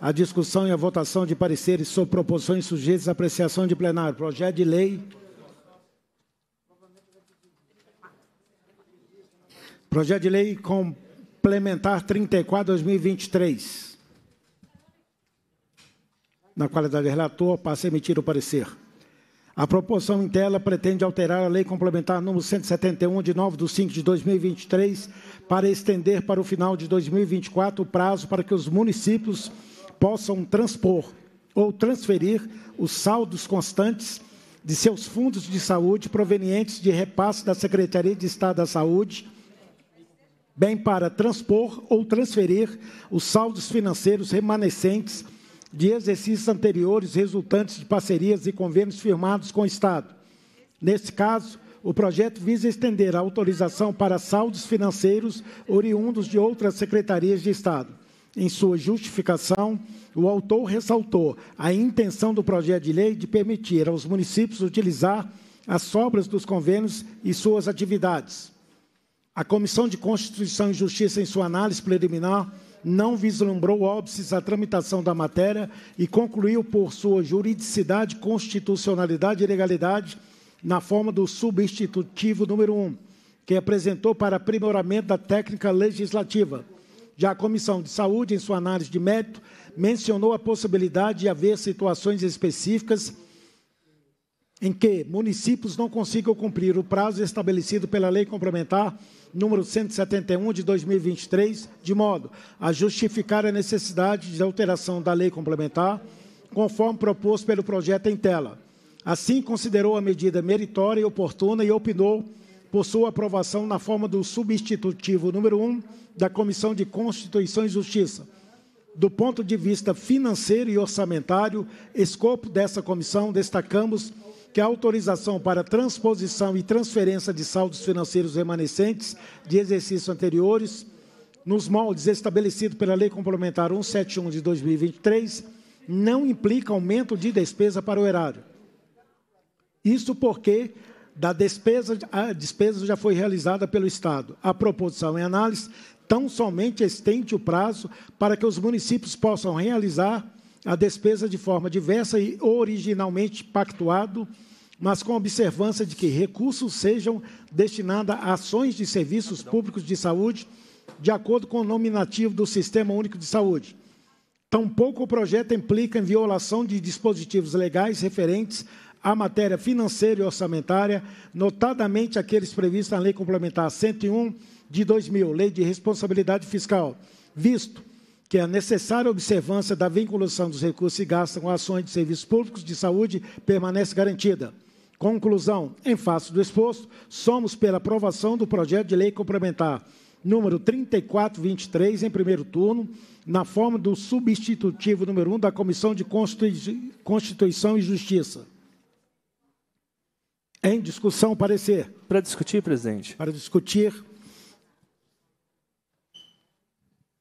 a discussão e a votação de pareceres sobre proposições sujeitas à apreciação de plenário. Projeto de lei. Projeto de lei complementar 34-2023. Na qualidade de relator, passo a emitir o parecer. A proposição em tela pretende alterar a Lei Complementar nº 171, de 9 de 5 de 2023, para estender para o final de 2024 o prazo para que os municípios possam transpor ou transferir os saldos constantes de seus fundos de saúde provenientes de repasse da Secretaria de Estado da Saúde, bem para transpor ou transferir os saldos financeiros remanescentes de exercícios anteriores resultantes de parcerias e convênios firmados com o Estado. Neste caso, o projeto visa estender a autorização para saldos financeiros oriundos de outras secretarias de Estado em sua justificação, o autor ressaltou a intenção do projeto de lei de permitir aos municípios utilizar as sobras dos convênios e suas atividades. A Comissão de Constituição e Justiça, em sua análise preliminar, não vislumbrou óbices à tramitação da matéria e concluiu por sua juridicidade, constitucionalidade e legalidade na forma do substitutivo número 1, que apresentou para aprimoramento da técnica legislativa já a Comissão de Saúde, em sua análise de mérito, mencionou a possibilidade de haver situações específicas em que municípios não consigam cumprir o prazo estabelecido pela Lei Complementar número 171 de 2023, de modo a justificar a necessidade de alteração da Lei Complementar, conforme proposto pelo projeto em tela. Assim, considerou a medida meritória e oportuna e opinou por sua aprovação na forma do substitutivo número 1 um da Comissão de Constituição e Justiça. Do ponto de vista financeiro e orçamentário, escopo dessa comissão, destacamos que a autorização para transposição e transferência de saldos financeiros remanescentes de exercícios anteriores, nos moldes estabelecidos pela Lei Complementar 171 de 2023, não implica aumento de despesa para o erário. Isso porque da despesa, a despesa já foi realizada pelo Estado. A proposição em análise tão somente estende o prazo para que os municípios possam realizar a despesa de forma diversa e originalmente pactuado, mas com observância de que recursos sejam destinados a ações de serviços públicos de saúde, de acordo com o nominativo do Sistema Único de Saúde. Tampouco o projeto implica em violação de dispositivos legais referentes a matéria financeira e orçamentária, notadamente aqueles previstos na Lei Complementar 101 de 2000, Lei de Responsabilidade Fiscal, visto que a necessária observância da vinculação dos recursos e gastos com ações de serviços públicos de saúde permanece garantida. Conclusão, em face do exposto, somos pela aprovação do projeto de lei complementar número 3423, em primeiro turno, na forma do substitutivo número 1 da Comissão de Constituição e Justiça. Em discussão, parecer. Para discutir, presidente. Para discutir.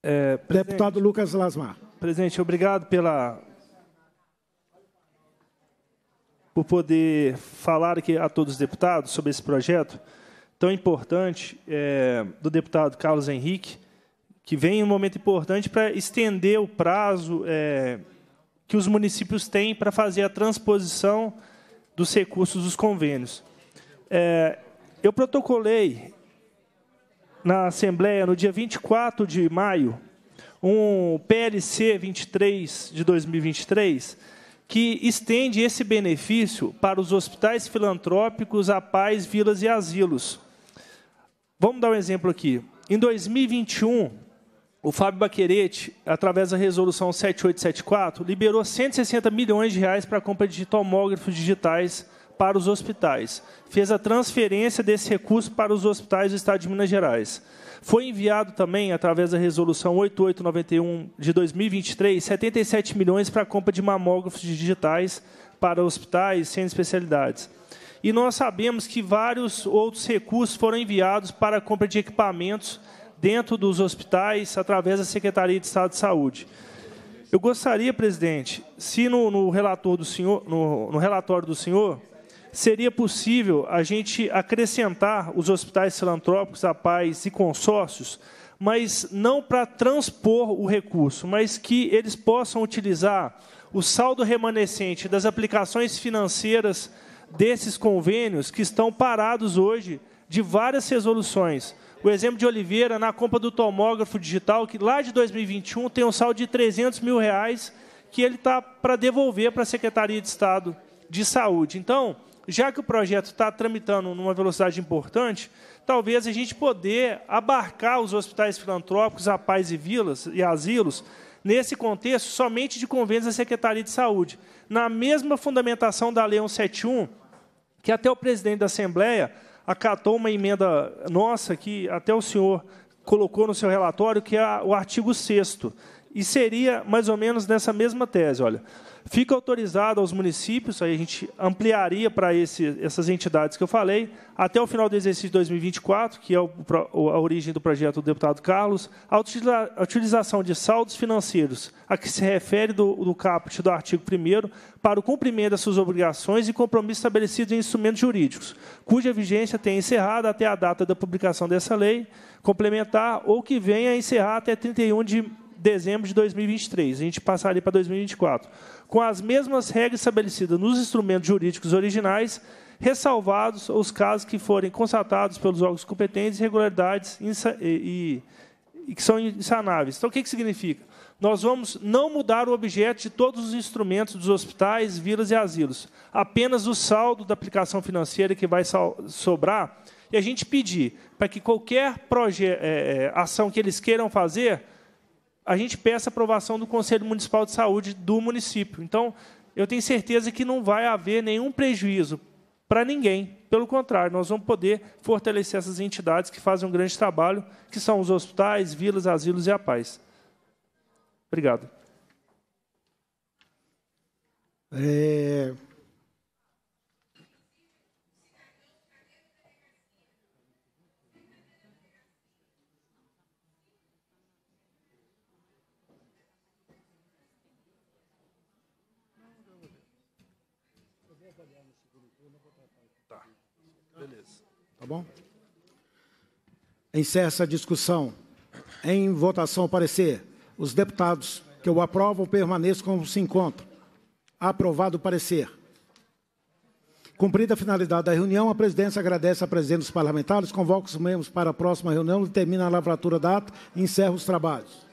É, presidente, Deputado Lucas Lasmar. Presidente, obrigado pela por poder falar aqui a todos os deputados sobre esse projeto tão importante é, do deputado Carlos Henrique, que vem em um momento importante para estender o prazo é, que os municípios têm para fazer a transposição dos recursos dos convênios. É, eu protocolei na Assembleia, no dia 24 de maio, um PLC 23 de 2023, que estende esse benefício para os hospitais filantrópicos, a paz, vilas e asilos. Vamos dar um exemplo aqui. Em 2021, o Fábio Baquerete, através da resolução 7874, liberou 160 milhões de reais para a compra de tomógrafos digitais para os hospitais. Fez a transferência desse recurso para os hospitais do Estado de Minas Gerais. Foi enviado também, através da resolução 8891 de 2023, 77 milhões para a compra de mamógrafos digitais para hospitais sem especialidades. E nós sabemos que vários outros recursos foram enviados para a compra de equipamentos dentro dos hospitais através da Secretaria de Estado de Saúde. Eu gostaria, presidente, se no, no relator do senhor, no, no relatório do senhor seria possível a gente acrescentar os hospitais filantrópicos, a paz e consórcios, mas não para transpor o recurso, mas que eles possam utilizar o saldo remanescente das aplicações financeiras desses convênios que estão parados hoje de várias resoluções. O exemplo de Oliveira, na compra do tomógrafo digital, que lá de 2021 tem um saldo de 300 mil reais que ele está para devolver para a Secretaria de Estado de Saúde. Então, já que o projeto está tramitando numa velocidade importante, talvez a gente poder abarcar os hospitais filantrópicos, a paz e vilas e asilos, nesse contexto, somente de convênios da Secretaria de Saúde. Na mesma fundamentação da Lei 171, que até o presidente da Assembleia acatou uma emenda nossa que até o senhor colocou no seu relatório, que é o artigo 6 e seria mais ou menos nessa mesma tese, olha. Fica autorizado aos municípios, aí a gente ampliaria para essas entidades que eu falei, até o final do exercício 2024, que é o, a origem do projeto do deputado Carlos, a utilização de saldos financeiros a que se refere do, do caput do artigo 1 para o cumprimento das suas obrigações e compromissos estabelecidos em instrumentos jurídicos, cuja vigência tenha encerrado até a data da publicação dessa lei complementar ou que venha a encerrar até 31 de dezembro de 2023. A gente passaria para 2024. Com as mesmas regras estabelecidas nos instrumentos jurídicos originais, ressalvados os casos que forem constatados pelos órgãos competentes, irregularidades e, e, e que são insanáveis. Então, o que, que significa? Nós vamos não mudar o objeto de todos os instrumentos dos hospitais, vilas e asilos. Apenas o saldo da aplicação financeira que vai sobrar. E a gente pedir para que qualquer é, é, ação que eles queiram fazer a gente peça aprovação do Conselho Municipal de Saúde do município. Então, eu tenho certeza que não vai haver nenhum prejuízo para ninguém. Pelo contrário, nós vamos poder fortalecer essas entidades que fazem um grande trabalho, que são os hospitais, vilas, asilos e a paz. Obrigado. É, no segundo turno, eu vou tratar Tá. Beleza. Tá bom? Encerra a discussão. Em votação, parecer. Os deputados que o aprovam permaneçam como se encontram. Aprovado o parecer. Cumprida a finalidade da reunião, a presidência agradece a presença dos parlamentares, convoca os membros para a próxima reunião, determina a lavratura da ata e encerra os trabalhos.